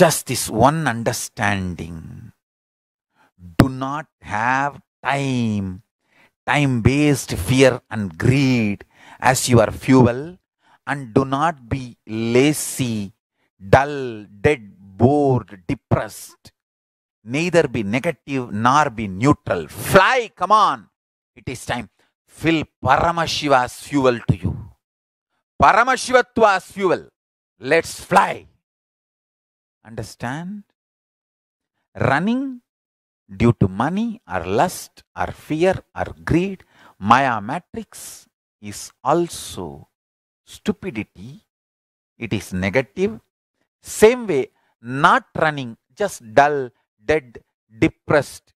just this one understanding. Do not have time, time based fear and greed as your fuel, and do not be lazy, dull, dead, bored, depressed. Neither be negative nor be neutral. Fly, come on. It is time. Fill Paramashiva's fuel to you. Paramashivatva's fuel. Let's fly understand? Running due to money or lust or fear or greed, Maya matrix is also stupidity. It is negative. Same way, not running, just dull, dead, depressed,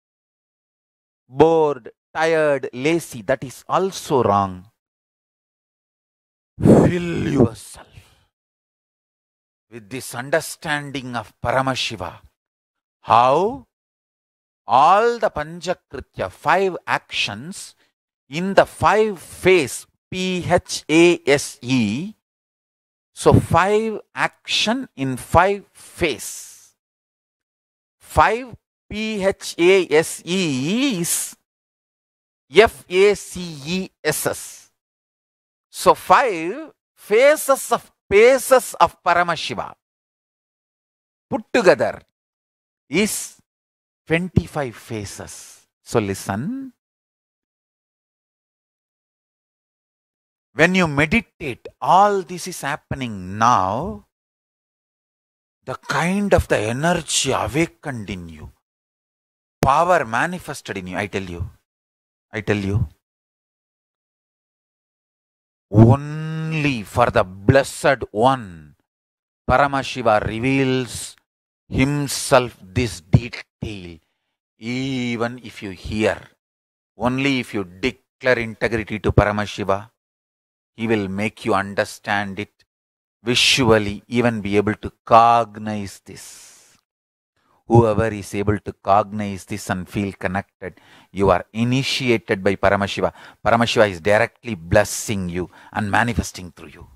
bored, tired, lazy, that is also wrong. Fill yourself with this understanding of Paramashiva, how all the Panchakritya, five actions, in the five phase, P H A S E, so five action in five phase. Five P H A S E is F A C E S S. So five phases of Faces of Paramashiva put together is 25 faces. So listen. When you meditate, all this is happening now. The kind of the energy awakened in you, power manifested in you, I tell you. I tell you. One only for the Blessed One, Paramashiva reveals himself this detail, even if you hear, only if you declare integrity to Paramashiva, he will make you understand it visually, even be able to cognize this whoever is able to cognize this and feel connected, you are initiated by Paramashiva. Paramashiva is directly blessing you and manifesting through you.